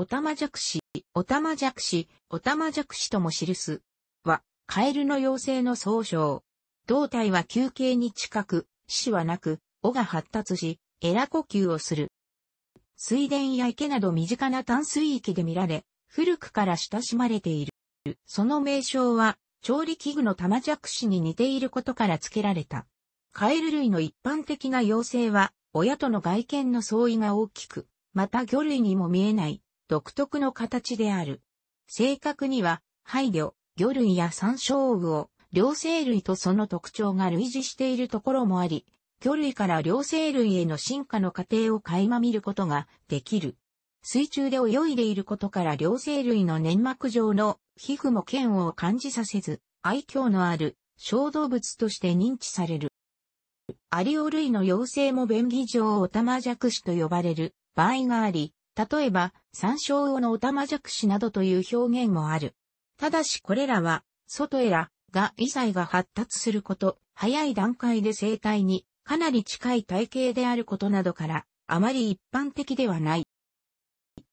おたまじゃくし、おたまじゃくし、おたまじゃくしとも記す。は、カエルの妖精の総称。胴体は休憩に近く、死はなく、尾が発達し、エラ呼吸をする。水田や池など身近な淡水域で見られ、古くから親しまれている。その名称は、調理器具の玉弱ャに似ていることから付けられた。カエル類の一般的な妖精は、親との外見の相違が大きく、また魚類にも見えない、独特の形である。正確には、配慮、魚類や山椒魚を、両生類とその特徴が類似しているところもあり、魚類から両生類への進化の過程を垣間見ることができる。水中で泳いでいることから両生類の粘膜上の皮膚も嫌悪を感じさせず、愛嬌のある小動物として認知される。アリオ類の幼生も便宜上オタマジャクシと呼ばれる場合があり、例えば、山椒魚のオタマジャクシなどという表現もある。ただしこれらは、外エラが異彩が発達すること、早い段階で生態にかなり近い体型であることなどから、あまり一般的ではない。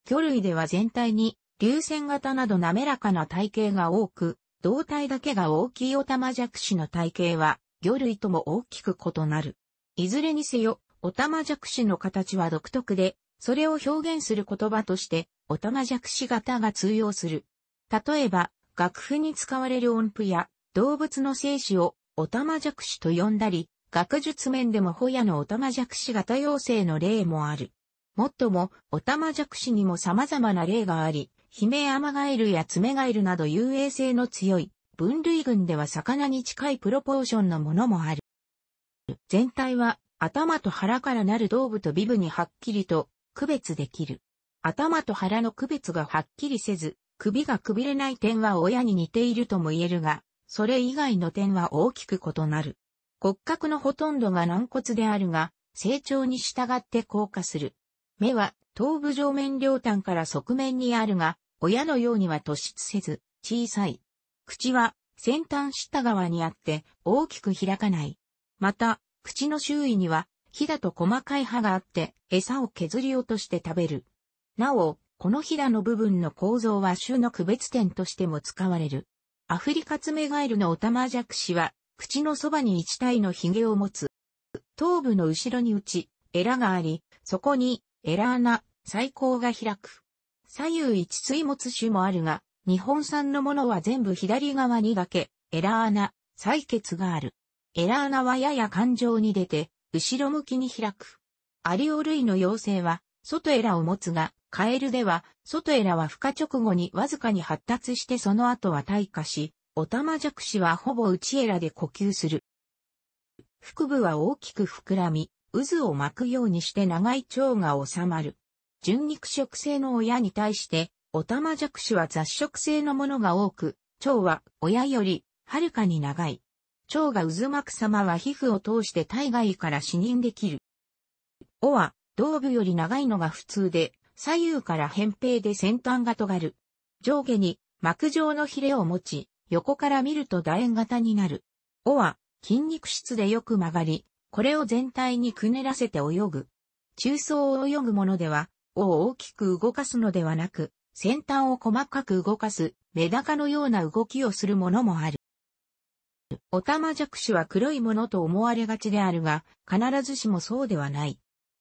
魚類では全体に流線型など滑らかな体型が多く、胴体だけが大きいオタマジャクシの体型は、魚類とも大きく異なる。いずれにせよ、オタマジャクシの形は独特で、それを表現する言葉として、オタマジャクシ型が通用する。例えば、楽譜に使われる音符や、動物の生死を、オタマジャクシと呼んだり、学術面でもホヤのオタマジャクシ型要請の例もある。もっとも、オタマジャクシにも様々な例があり、ヒメアマガエルやツメガエルなど遊泳性の強い、分類群では魚に近いプロポーションのものもある。全体は頭と腹からなる頭部と尾部にはっきりと区別できる。頭と腹の区別がはっきりせず、首がくびれない点は親に似ているとも言えるが、それ以外の点は大きく異なる。骨格のほとんどが軟骨であるが、成長に従って硬化する。目は頭部上面両端から側面にあるが、親のようには突出せず、小さい。口は先端下側にあって大きく開かない。また、口の周囲にはヒダと細かい歯があって、餌を削り落として食べる。なお、このヒダの部分の構造は種の区別点としても使われる。アフリカツメガエルのオタマジャクシは、口のそばに一体のゲを持つ。頭部の後ろに打ち、エラがあり、そこに、エラ穴、細胞が開く。左右一水没種もあるが、日本産のものは全部左側にだけ、エラ穴、採血がある。エラ穴はやや感情に出て、後ろ向きに開く。アリオ類の妖精は、外エラを持つが、カエルでは、外エラは孵化直後にわずかに発達してその後は退化し、オタマジャクシはほぼ内エラで呼吸する。腹部は大きく膨らみ、渦を巻くようにして長い腸が収まる。純肉食性の親に対して、オタマジャクシは雑食性のものが多く、腸は親よりはるかに長い。腸が渦巻く様は皮膚を通して体外から視認できる。尾は、胴部より長いのが普通で、左右から扁平で先端が尖る。上下に膜状のヒレを持ち、横から見ると楕円型になる。尾は筋肉質でよく曲がり、これを全体にくねらせて泳ぐ。中層を泳ぐものでは、尾を大きく動かすのではなく、先端を細かく動かす、メダカのような動きをするものもある。オタマジャクシは黒いものと思われがちであるが、必ずしもそうではない。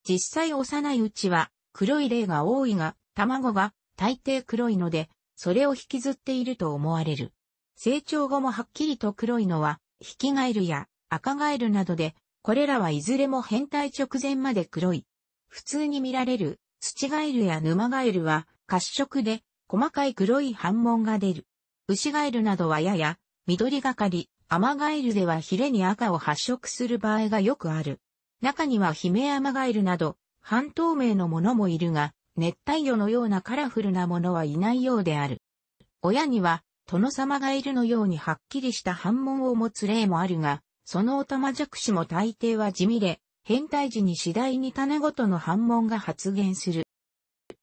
実際幼いうちは黒い例が多いが、卵が大抵黒いので、それを引きずっていると思われる。成長後もはっきりと黒いのは、ヒキガエルや赤ガエルなどで、これらはいずれも変態直前まで黒い。普通に見られる土ガエルや沼ガエルは褐色で細かい黒い斑紋が出る。牛ガエルなどはやや緑がかり、アマガエルではヒレに赤を発色する場合がよくある。中にはヒメアマガエルなど、半透明のものもいるが、熱帯魚のようなカラフルなものはいないようである。親には、トノサマガエルのようにはっきりした反問を持つ例もあるが、そのオタマジャクシも大抵は地味で、変態時に次第に種ごとの反問が発現する。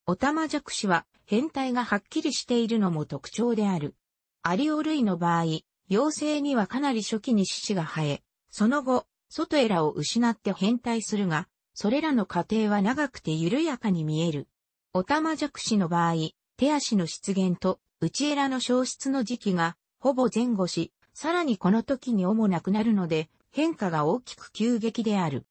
オタマジャクシは変態がはっきりしているのも特徴である。アリオ類の場合、妖精にはかなり初期に四肢が生え、その後、外エラを失って変態するが、それらの過程は長くて緩やかに見える。オタマジャクシの場合、手足の出現と内エラの消失の時期がほぼ前後し、さらにこの時に主なくなるので、変化が大きく急激である。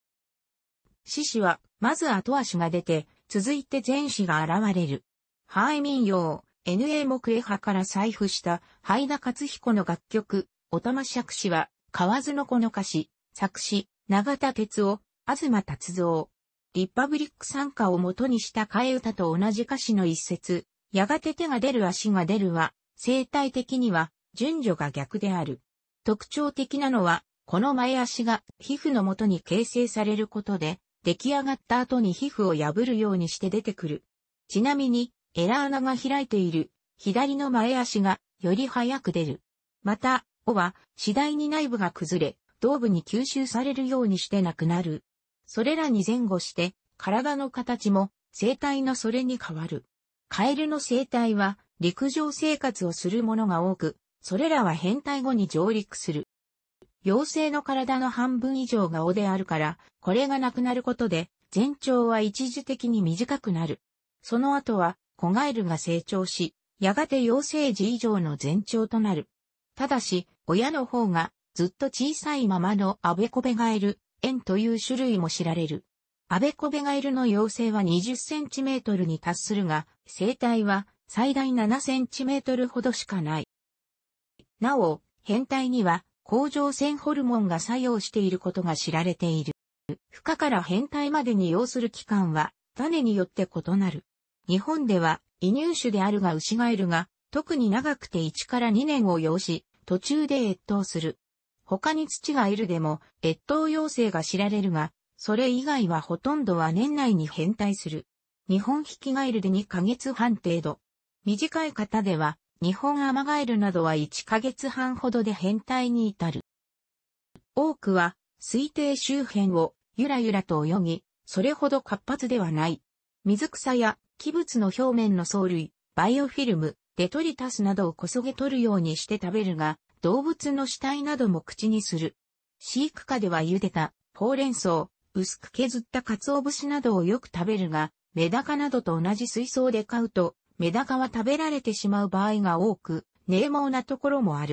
獅子は、まず後足が出て、続いて前肢が現れる。ハイ民用。NA 木絵派から採布した、灰田勝彦の楽曲、おたましゃくしは、河津の子の歌詞、作詞、永田哲夫、東達造。リッパブリック参加を元にした替え歌と同じ歌詞の一節、やがて手が出る足が出るは、生態的には、順序が逆である。特徴的なのは、この前足が皮膚の元に形成されることで、出来上がった後に皮膚を破るようにして出てくる。ちなみに、エラ穴が開いている、左の前足がより早く出る。また、尾は次第に内部が崩れ、頭部に吸収されるようにしてなくなる。それらに前後して、体の形も生体のそれに変わる。カエルの生体は陸上生活をするものが多く、それらは変態後に上陸する。妖精の体の半分以上が尾であるから、これがなくなることで、全長は一時的に短くなる。その後は子ガエルが成長し、やがて幼生児以上の前兆となる。ただし、親の方がずっと小さいままのアベコベガエル、円という種類も知られる。アベコベガエルの幼生は20センチメートルに達するが、生体は最大7センチメートルほどしかない。なお、変態には甲状腺ホルモンが作用していることが知られている。孵化から変態までに要する期間は種によって異なる。日本では、移入種であるが牛ガエルが、特に長くて1から2年を要し、途中で越冬する。他に土がエルでも越冬要請が知られるが、それ以外はほとんどは年内に変態する。日本ヒキガエルで2ヶ月半程度。短い方では、日本アマガエルなどは1ヶ月半ほどで変態に至る。多くは、推定周辺をゆらゆらと泳ぎ、それほど活発ではない。水草や器物の表面の藻類、バイオフィルム、デトリタスなどをこそげ取るようにして食べるが、動物の死体なども口にする。飼育下では茹でた、ほうれん草、薄く削った鰹節などをよく食べるが、メダカなどと同じ水槽で飼うと、メダカは食べられてしまう場合が多く、冷毛なところもある。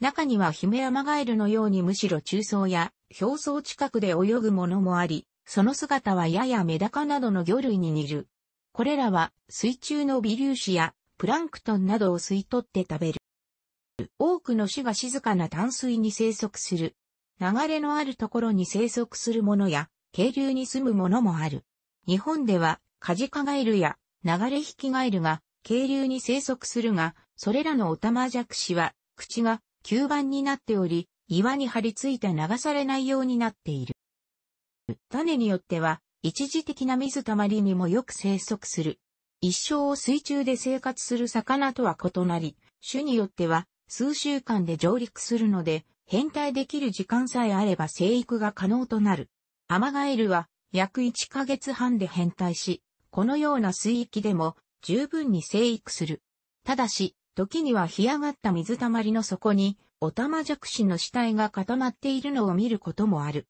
中にはヒメアマガエルのようにむしろ中層や表層近くで泳ぐものもあり、その姿はややメダカなどの魚類に似る。これらは水中の微粒子やプランクトンなどを吸い取って食べる。多くの種が静かな淡水に生息する。流れのあるところに生息するものや、渓流に住むものもある。日本では、カジカガエルや流れ引きガエルが渓流に生息するが、それらのオタマジャクシは、口が吸盤になっており、岩に張り付いて流されないようになっている。種によっては、一時的な水たまりにもよく生息する。一生を水中で生活する魚とは異なり、種によっては数週間で上陸するので、変態できる時間さえあれば生育が可能となる。アマガエルは約1ヶ月半で変態し、このような水域でも十分に生育する。ただし、時には干上がった水たまりの底に、オタマジャクシの死体が固まっているのを見ることもある。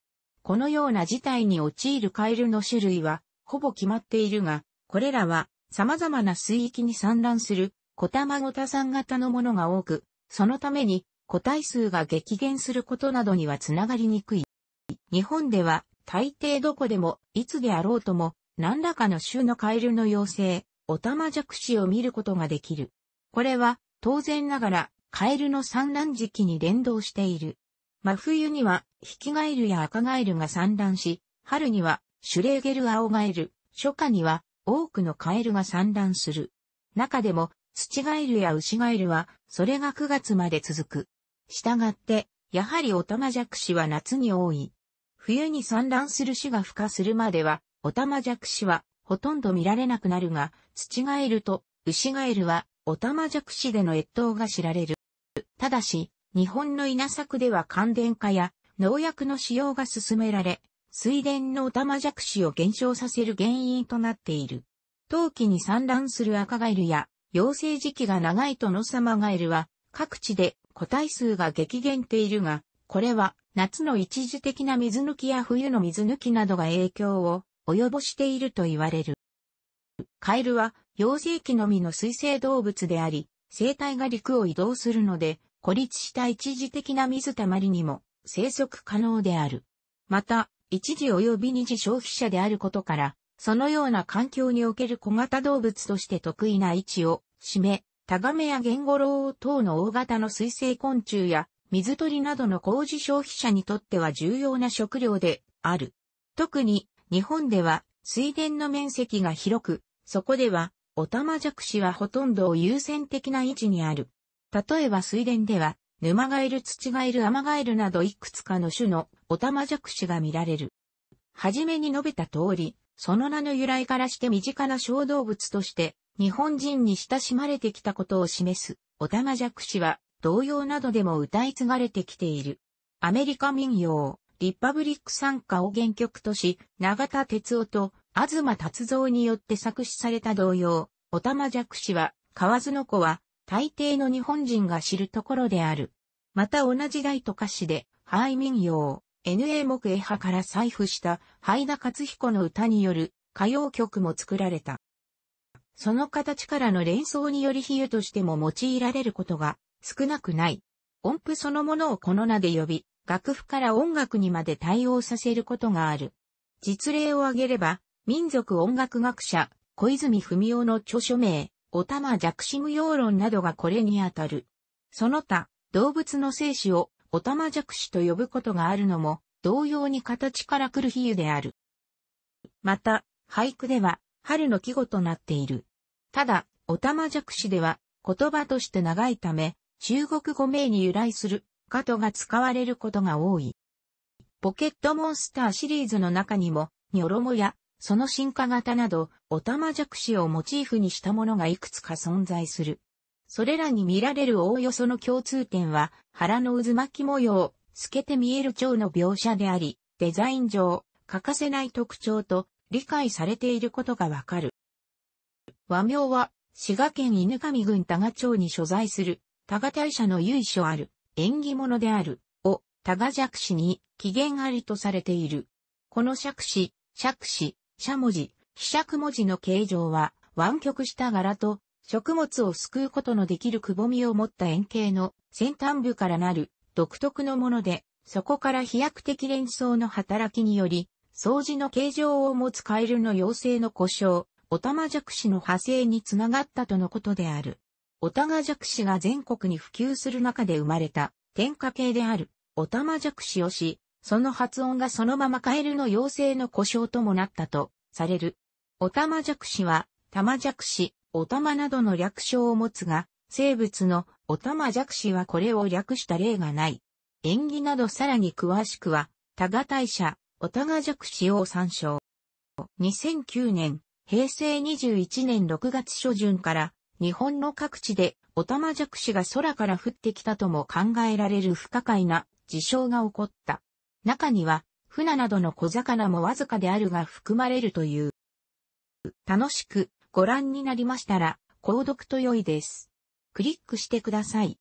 このような事態に陥るカエルの種類は、ほぼ決まっているが、これらは、様々な水域に産卵する、小玉ごたさん型のものが多く、そのために、個体数が激減することなどにはつながりにくい。日本では、大抵どこでも、いつであろうとも、何らかの種のカエルの妖精、オタマジャクシを見ることができる。これは、当然ながら、カエルの産卵時期に連動している。真冬にはヒキガエルや赤ガエルが産卵し、春にはシュレーゲルアオガエル、初夏には多くのカエルが産卵する。中でも土ガエルや牛ガエルはそれが9月まで続く。したがって、やはりオタマジャクシは夏に多い。冬に産卵する種が孵化するまでは、オタマジャクシはほとんど見られなくなるが、土ガエルと牛ガエルはオタマジャクシでの越冬が知られる。ただし、日本の稲作では乾電化や農薬の使用が進められ、水田のオタマジャクシを減少させる原因となっている。冬季に産卵する赤ガエルや、幼生時期が長いトノサマガエルは、各地で個体数が激減っているが、これは夏の一時的な水抜きや冬の水抜きなどが影響を及ぼしていると言われる。カエルは幼生期のみの水生動物であり、生態が陸を移動するので、孤立した一時的な水たまりにも生息可能である。また、一時及び二次消費者であることから、そのような環境における小型動物として得意な位置を占め、タガメやゲンゴロウ等の大型の水生昆虫や水鳥などの工事消費者にとっては重要な食料である。特に日本では水田の面積が広く、そこではオタマジャクシはほとんどを優先的な位置にある。例えば水田では、沼ガエル、土ガエル、アマガエルなどいくつかの種のオタマジャクシが見られる。はじめに述べた通り、その名の由来からして身近な小動物として、日本人に親しまれてきたことを示す、オタマジャクシは、童謡などでも歌い継がれてきている。アメリカ民謡、リパブリック参加を原曲とし、永田哲夫と東達造によって作詞された童謡、オタマジャクシは、河津の子は、大抵の日本人が知るところである。また同じ大都歌詞で、廃民謡、NA 木絵派から採付した灰田勝彦の歌による歌謡曲も作られた。その形からの連想により比喩としても用いられることが少なくない。音符そのものをこの名で呼び、楽譜から音楽にまで対応させることがある。実例を挙げれば、民族音楽学者、小泉文夫の著書名、おたま弱視無用論などがこれにあたる。その他、動物の生死をおたま弱シと呼ぶことがあるのも、同様に形から来る比喩である。また、俳句では、春の季語となっている。ただ、おたま弱シでは、言葉として長いため、中国語名に由来する、かとが使われることが多い。ポケットモンスターシリーズの中にも、ニョロモやその進化型など、オタマジャクシをモチーフにしたものがいくつか存在する。それらに見られるおおよその共通点は、腹の渦巻き模様、透けて見える蝶の描写であり、デザイン上、欠かせない特徴と理解されていることがわかる。和名は、滋賀県犬上郡多賀町に所在する、多賀大社の由緒ある、縁起物である、を、多賀弱子に、起源ありとされている。この弱子、弱子、じ、ひしゃくもじの形状は、湾曲した柄と、食物をすくうことのできるくぼみを持った円形の先端部からなる独特のもので、そこから飛躍的連想の働きにより、掃除の形状を持つカエルの妖精の故障、オタマジャクシの派生につながったとのことである。オタマジャクシが全国に普及する中で生まれた、天下系である、オタマジャクシをし、その発音がそのままカエルの妖精の故障ともなったとされる。オタマジャクシは、タマジャクシ、オタマなどの略称を持つが、生物のオタマジャクシはこれを略した例がない。縁起などさらに詳しくは、タガ大社、オタガジャクシを参照。2009年、平成21年6月初旬から、日本の各地でオタマジャクシが空から降ってきたとも考えられる不可解な事象が起こった。中には、フナなどの小魚もわずかであるが含まれるという。楽しくご覧になりましたら、購読と良いです。クリックしてください。